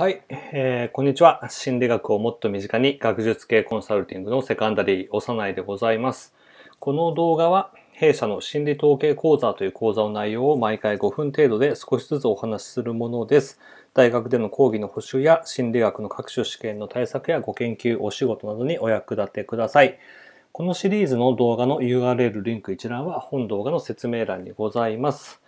はい、えー、こんにちは。心理学をもっと身近に学術系コンサルティングのセカンダリー、幼いでございます。この動画は、弊社の心理統計講座という講座の内容を毎回5分程度で少しずつお話しするものです。大学での講義の補修や心理学の各種試験の対策やご研究、お仕事などにお役立てください。このシリーズの動画の URL リンク一覧は本動画の説明欄にございます。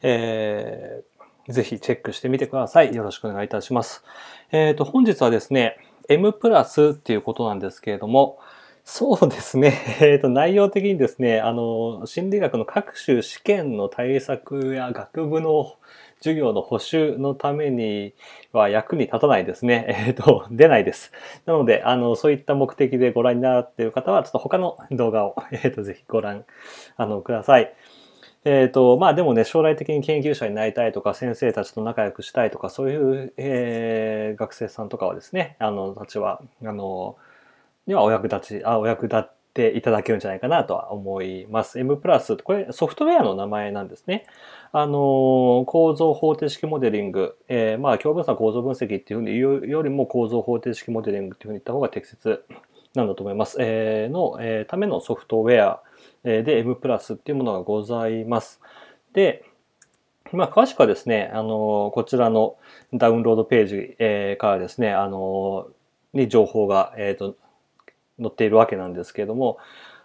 えー、ぜひチェックしてみてください。よろしくお願いいたします。えっ、ー、と、本日はですね、M プラスっていうことなんですけれども、そうですね。えっ、ー、と、内容的にですね、あの、心理学の各種試験の対策や学部の授業の補修のためには役に立たないですね。えっ、ー、と、出ないです。なので、あの、そういった目的でご覧になっている方は、ちょっと他の動画を、えっ、ー、と、ぜひご覧、あの、ください。えっ、ー、と、まあでもね、将来的に研究者になりたいとか、先生たちと仲良くしたいとか、そういう、えー、学生さんとかはですね、あの、たちは、あの、にはお役立ち、あ、お役立っていただけるんじゃないかなとは思います。M プラス、これソフトウェアの名前なんですね。あの、構造方程式モデリング、えー、まあ、共分散構造分析っていうふうに言うよりも構造方程式モデリングっていうふうに言った方が適切なんだと思います。えー、の、えー、ためのソフトウェアで M プラスっていうものがございます。で、まあ、詳しくはですね、あの、こちらのダウンロードページ、えからですね、あの、に情報が、えっ、ー、と、載っているわけなんですけれども、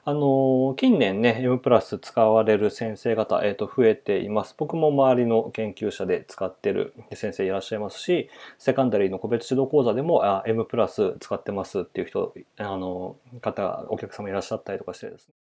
あの、近年ね、M プラス使われる先生方、えっ、ー、と、増えています。僕も周りの研究者で使ってる先生いらっしゃいますし、セカンダリーの個別指導講座でも、あ M プラス使ってますっていう人、あの、方、お客様いらっしゃったりとかしてですね。